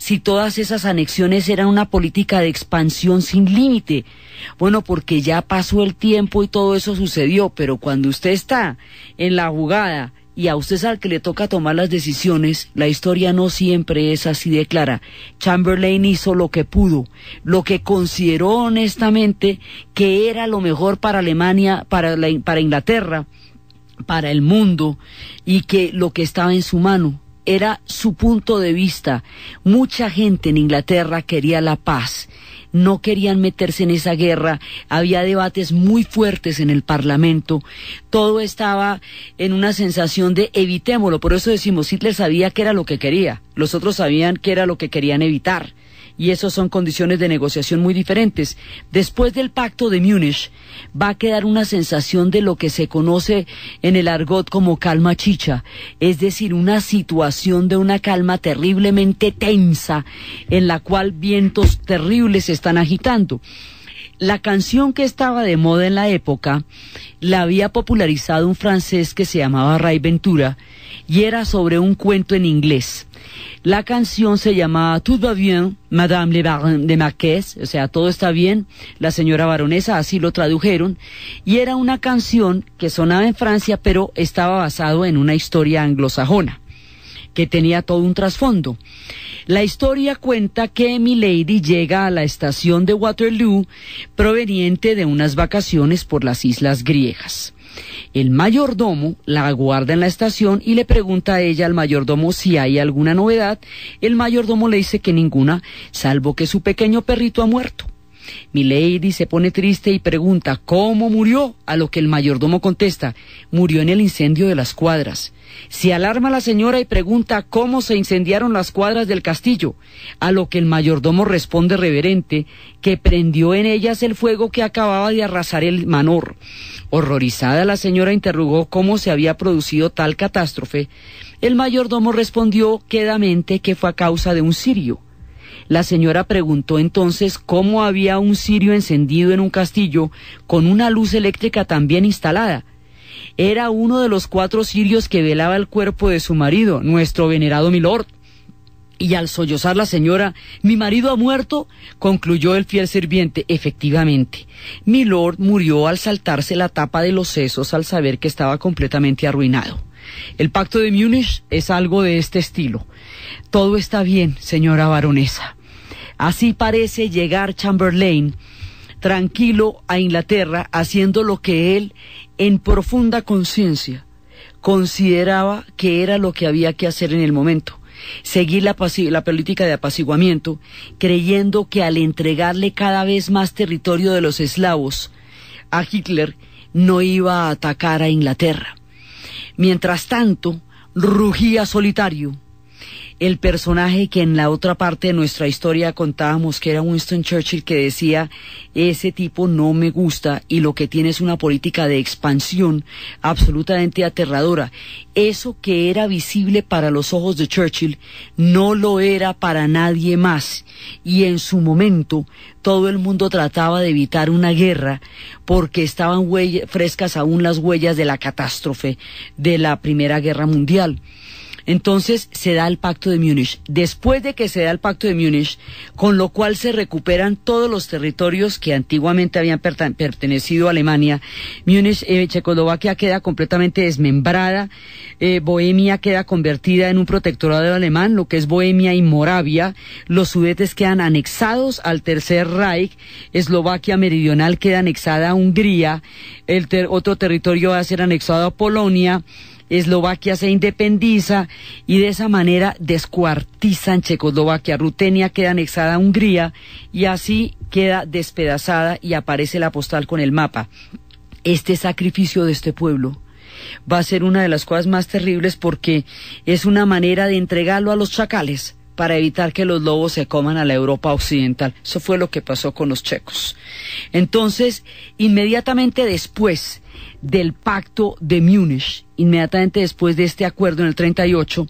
si todas esas anexiones eran una política de expansión sin límite. Bueno, porque ya pasó el tiempo y todo eso sucedió, pero cuando usted está en la jugada y a usted es al que le toca tomar las decisiones, la historia no siempre es así de clara. Chamberlain hizo lo que pudo, lo que consideró honestamente que era lo mejor para Alemania, para, para Inglaterra, para el mundo y que lo que estaba en su mano era su punto de vista. Mucha gente en Inglaterra quería la paz, no querían meterse en esa guerra, había debates muy fuertes en el Parlamento, todo estaba en una sensación de evitémoslo, por eso decimos, Hitler sabía que era lo que quería, los otros sabían que era lo que querían evitar y eso son condiciones de negociación muy diferentes. Después del pacto de Múnich va a quedar una sensación de lo que se conoce en el argot como calma chicha, es decir, una situación de una calma terriblemente tensa en la cual vientos terribles se están agitando. La canción que estaba de moda en la época la había popularizado un francés que se llamaba Ray Ventura y era sobre un cuento en inglés la canción se llamaba Tout va bien, Madame Le Baron de Marqués, o sea, todo está bien, la señora baronesa, así lo tradujeron, y era una canción que sonaba en Francia, pero estaba basado en una historia anglosajona, que tenía todo un trasfondo. La historia cuenta que Milady llega a la estación de Waterloo proveniente de unas vacaciones por las islas griegas. El mayordomo la aguarda en la estación y le pregunta a ella al mayordomo si hay alguna novedad. El mayordomo le dice que ninguna, salvo que su pequeño perrito ha muerto. Milady se pone triste y pregunta cómo murió, a lo que el mayordomo contesta, murió en el incendio de las cuadras. Se alarma la señora y pregunta cómo se incendiaron las cuadras del castillo, a lo que el mayordomo responde reverente que prendió en ellas el fuego que acababa de arrasar el manor. Horrorizada la señora interrogó cómo se había producido tal catástrofe. El mayordomo respondió quedamente que fue a causa de un sirio. La señora preguntó entonces cómo había un sirio encendido en un castillo con una luz eléctrica también instalada, era uno de los cuatro sirios que velaba el cuerpo de su marido, nuestro venerado milord. Y al sollozar la señora, mi marido ha muerto, concluyó el fiel sirviente. Efectivamente, Milord murió al saltarse la tapa de los sesos al saber que estaba completamente arruinado. El pacto de Múnich es algo de este estilo. Todo está bien, señora baronesa. Así parece llegar Chamberlain tranquilo a Inglaterra haciendo lo que él en profunda conciencia, consideraba que era lo que había que hacer en el momento. Seguir la, política de apaciguamiento, creyendo que al entregarle cada vez más territorio de los eslavos a Hitler, no iba a atacar a Inglaterra. Mientras tanto, rugía solitario el personaje que en la otra parte de nuestra historia contábamos que era Winston Churchill que decía, ese tipo no me gusta y lo que tiene es una política de expansión absolutamente aterradora. Eso que era visible para los ojos de Churchill no lo era para nadie más y en su momento todo el mundo trataba de evitar una guerra porque estaban frescas aún las huellas de la catástrofe de la Primera Guerra Mundial. Entonces se da el pacto de Múnich. Después de que se da el pacto de Múnich, con lo cual se recuperan todos los territorios que antiguamente habían pertenecido a Alemania, Múnich, eh, Checoslovaquia queda completamente desmembrada, eh, Bohemia queda convertida en un protectorado alemán, lo que es Bohemia y Moravia, los sudetes quedan anexados al Tercer Reich, Eslovaquia meridional queda anexada a Hungría, el otro territorio va a ser anexado a Polonia, Eslovaquia se independiza y de esa manera descuartizan Checoslovaquia. Rutenia queda anexada a Hungría y así queda despedazada y aparece la postal con el mapa. Este sacrificio de este pueblo va a ser una de las cosas más terribles porque es una manera de entregarlo a los chacales para evitar que los lobos se coman a la Europa occidental. Eso fue lo que pasó con los checos. Entonces, inmediatamente después del pacto de Múnich. Inmediatamente después de este acuerdo en el 38,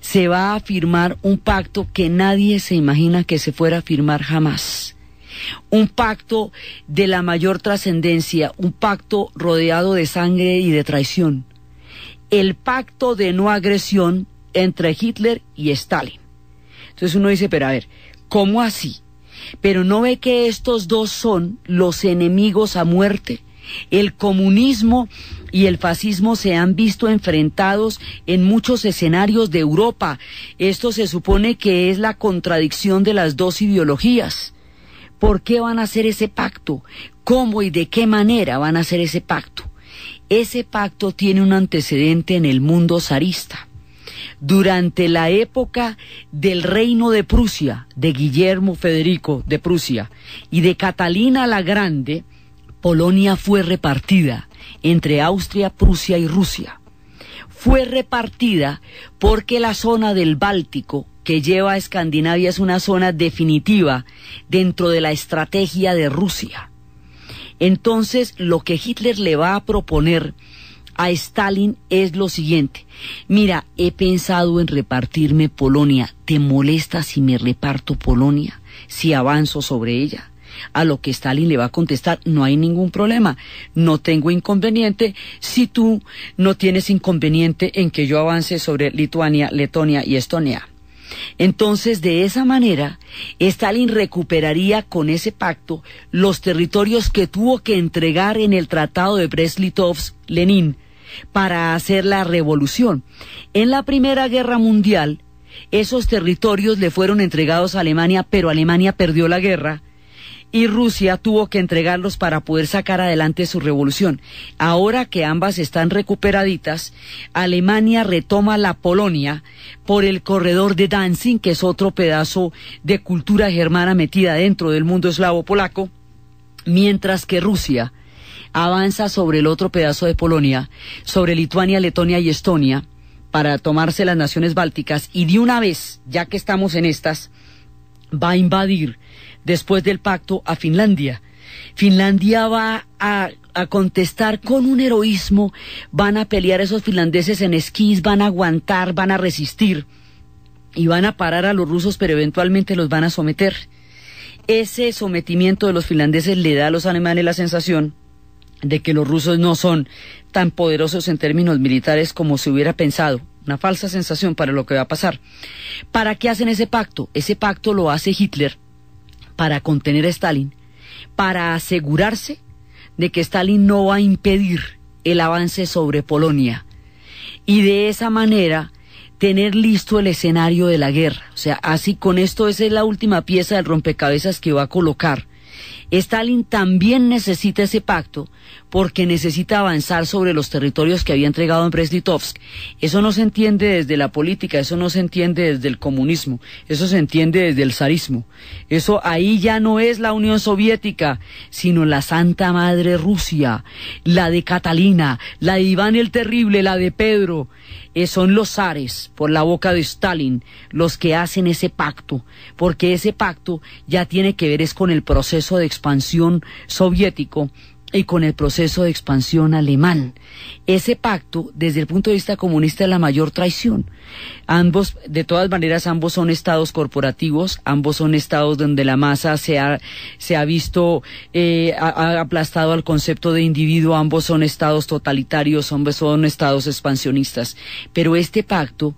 se va a firmar un pacto que nadie se imagina que se fuera a firmar jamás un pacto de la mayor trascendencia, un pacto rodeado de sangre y de traición, el pacto de no agresión entre Hitler y Stalin. Entonces uno dice, pero a ver, ¿cómo así? Pero no ve que estos dos son los enemigos a muerte. El comunismo y el fascismo se han visto enfrentados en muchos escenarios de Europa. Esto se supone que es la contradicción de las dos ideologías. ¿Por qué van a hacer ese pacto? ¿Cómo y de qué manera van a hacer ese pacto? Ese pacto tiene un antecedente en el mundo zarista. Durante la época del reino de Prusia, de Guillermo Federico de Prusia y de Catalina la Grande, Polonia fue repartida entre Austria, Prusia y Rusia. Fue repartida porque la zona del Báltico que lleva a Escandinavia es una zona definitiva dentro de la estrategia de Rusia. Entonces, lo que Hitler le va a proponer a Stalin es lo siguiente. Mira, he pensado en repartirme Polonia. ¿Te molesta si me reparto Polonia? Si avanzo sobre ella a lo que Stalin le va a contestar, no hay ningún problema, no tengo inconveniente si tú no tienes inconveniente en que yo avance sobre Lituania, Letonia y Estonia. Entonces, de esa manera, Stalin recuperaría con ese pacto los territorios que tuvo que entregar en el Tratado de Brest-Litovsk-Lenin para hacer la revolución. En la Primera Guerra Mundial, esos territorios le fueron entregados a Alemania, pero Alemania perdió la guerra y Rusia tuvo que entregarlos para poder sacar adelante su revolución. Ahora que ambas están recuperaditas, Alemania retoma la Polonia por el corredor de Danzig, que es otro pedazo de cultura germana metida dentro del mundo eslavo polaco, mientras que Rusia avanza sobre el otro pedazo de Polonia, sobre Lituania, Letonia y Estonia, para tomarse las naciones bálticas y de una vez, ya que estamos en estas, va a invadir después del pacto a Finlandia. Finlandia va a, contestar con un heroísmo, van a pelear esos finlandeses en esquís, van a aguantar, van a resistir y van a parar a los rusos, pero eventualmente los van a someter. Ese sometimiento de los finlandeses le da a los alemanes la sensación de que los rusos no son tan poderosos en términos militares como se hubiera pensado. Una falsa sensación para lo que va a pasar. ¿Para qué hacen ese pacto? Ese pacto lo hace Hitler para contener a Stalin, para asegurarse de que Stalin no va a impedir el avance sobre Polonia y de esa manera tener listo el escenario de la guerra. O sea, así con esto esa es la última pieza del rompecabezas que va a colocar. Stalin también necesita ese pacto porque necesita avanzar sobre los territorios que había entregado en brest Eso no se entiende desde la política, eso no se entiende desde el comunismo, eso se entiende desde el zarismo. Eso ahí ya no es la Unión Soviética, sino la Santa Madre Rusia, la de Catalina, la de Iván el Terrible, la de Pedro. Eh, son los zares, por la boca de Stalin, los que hacen ese pacto, porque ese pacto ya tiene que ver con el proceso de expansión soviético y con el proceso de expansión alemán. Ese pacto, desde el punto de vista comunista, es la mayor traición. Ambos, de todas maneras, ambos son estados corporativos, ambos son estados donde la masa se ha, se ha visto eh, aplastado al concepto de individuo, ambos son estados totalitarios, ambos son estados expansionistas. Pero este pacto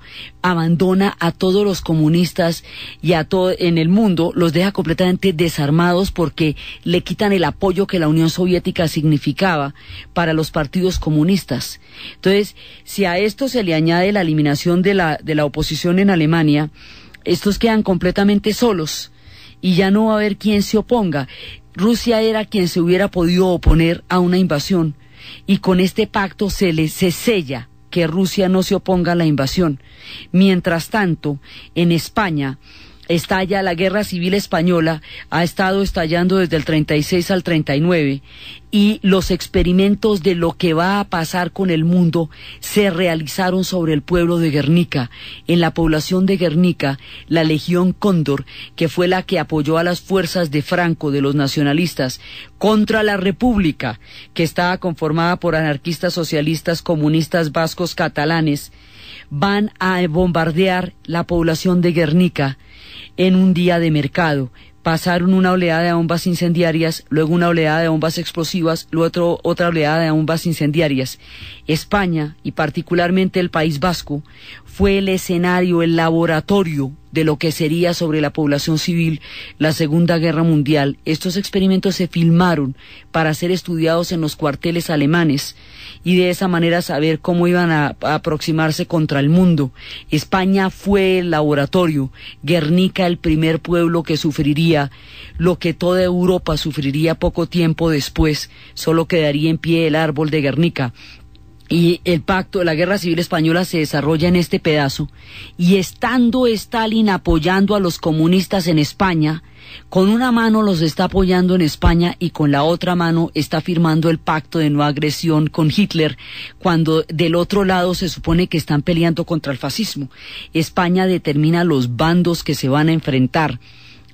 abandona a todos los comunistas y a todo en el mundo, los deja completamente desarmados porque le quitan el apoyo que la Unión Soviética significaba para los partidos comunistas. Entonces, si a esto se le añade la eliminación de la, de la oposición en Alemania, estos quedan completamente solos y ya no va a haber quien se oponga. Rusia era quien se hubiera podido oponer a una invasión y con este pacto se le se sella que Rusia no se oponga a la invasión. Mientras tanto, en España, estalla la guerra civil española, ha estado estallando desde el 36 al 39 y los experimentos de lo que va a pasar con el mundo se realizaron sobre el pueblo de Guernica. En la población de Guernica, la Legión Cóndor, que fue la que apoyó a las fuerzas de Franco, de los nacionalistas, contra la República, que estaba conformada por anarquistas socialistas, comunistas vascos, catalanes, van a bombardear la población de Guernica en un día de mercado. Pasaron una oleada de bombas incendiarias, luego una oleada de bombas explosivas, luego otra oleada de bombas incendiarias. España, y particularmente el País Vasco, fue el escenario, el laboratorio de lo que sería sobre la población civil la Segunda Guerra Mundial. Estos experimentos se filmaron para ser estudiados en los cuarteles alemanes y de esa manera saber cómo iban a, aproximarse contra el mundo. España fue el laboratorio, Guernica el primer pueblo que sufriría lo que toda Europa sufriría poco tiempo después, solo quedaría en pie el árbol de Guernica. Y el pacto, de la guerra civil española se desarrolla en este pedazo y estando Stalin apoyando a los comunistas en España, con una mano los está apoyando en España y con la otra mano está firmando el pacto de no agresión con Hitler, cuando del otro lado se supone que están peleando contra el fascismo. España determina los bandos que se van a enfrentar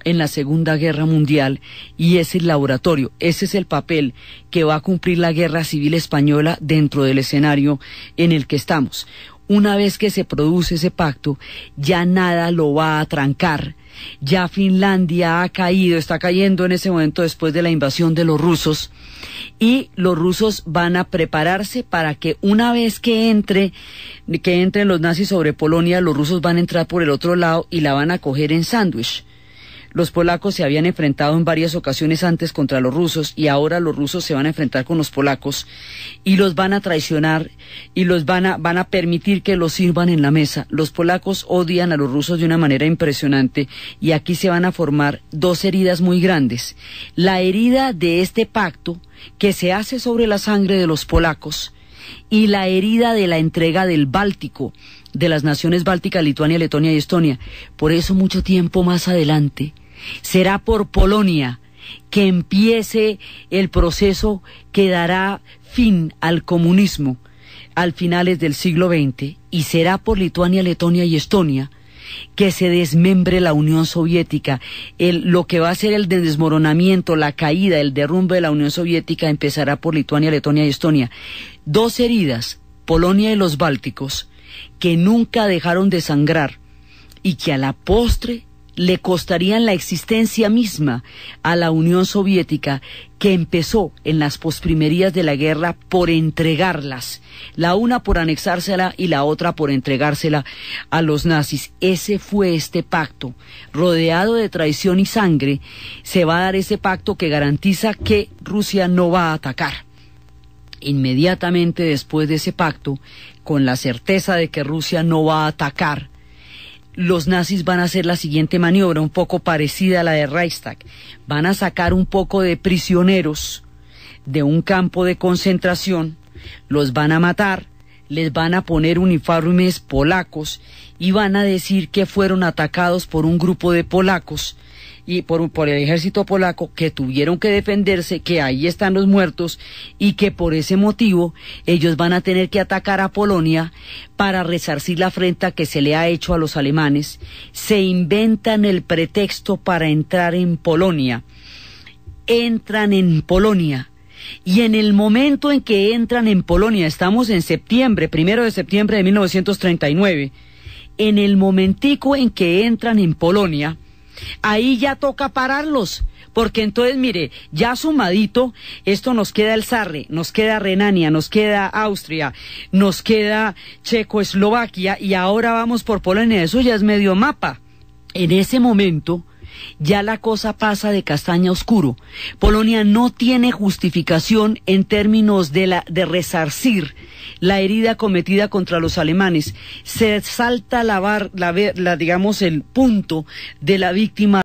en la Segunda Guerra Mundial y es el laboratorio, ese es el papel que va a cumplir la Guerra Civil Española dentro del escenario en el que estamos. Una vez que se produce ese pacto, ya nada lo va a trancar. Ya Finlandia ha caído, está cayendo en ese momento después de la invasión de los rusos y los rusos van a prepararse para que una vez que entre que entren los nazis sobre Polonia, los rusos van a entrar por el otro lado y la van a coger en sándwich. Los polacos se habían enfrentado en varias ocasiones antes contra los rusos y ahora los rusos se van a enfrentar con los polacos y los van a traicionar y los van a, van a permitir que los sirvan en la mesa. Los polacos odian a los rusos de una manera impresionante y aquí se van a formar dos heridas muy grandes. La herida de este pacto que se hace sobre la sangre de los polacos y la herida de la entrega del Báltico, de las naciones bálticas, Lituania, Letonia y Estonia. Por eso mucho tiempo más adelante, será por Polonia que empiece el proceso que dará fin al comunismo al finales del siglo XX y será por Lituania, Letonia y Estonia que se desmembre la Unión Soviética. lo que va a ser el desmoronamiento, la caída, el derrumbe de la Unión Soviética empezará por Lituania, Letonia y Estonia. Dos heridas, Polonia y los Bálticos, que nunca dejaron de sangrar y que a la postre le costarían la existencia misma a la Unión Soviética, que empezó en las posprimerías de la guerra por entregarlas, la una por anexársela y la otra por entregársela a los nazis. Ese fue este pacto. Rodeado de traición y sangre, se va a dar ese pacto que garantiza que Rusia no va a atacar. Inmediatamente después de ese pacto, con la certeza de que Rusia no va a atacar, los nazis van a hacer la siguiente maniobra, un poco parecida a la de Reichstag. Van a sacar un poco de prisioneros de un campo de concentración, los van a matar, les van a poner uniformes polacos y van a decir que fueron atacados por un grupo de polacos y por, por el ejército polaco que tuvieron que defenderse, que ahí están los muertos y que por ese motivo ellos van a tener que atacar a Polonia para resarcir la afrenta que se le ha hecho a los alemanes. Se inventan el pretexto para entrar en Polonia. Entran en Polonia. Y en el momento en que entran en Polonia, estamos en septiembre, primero de septiembre de 1939, en el momentico en que entran en Polonia, ahí ya toca pararlos. Porque entonces, mire, ya sumadito, esto nos queda el Sarre, nos queda Renania, nos queda Austria, nos queda Checoeslovaquia, y ahora vamos por Polonia. Eso ya es medio mapa. En ese momento, ya la cosa pasa de castaña oscuro. Polonia no tiene justificación en términos de, la, de resarcir la herida cometida contra los alemanes. Se salta la, bar, la, la digamos, el punto de la víctima.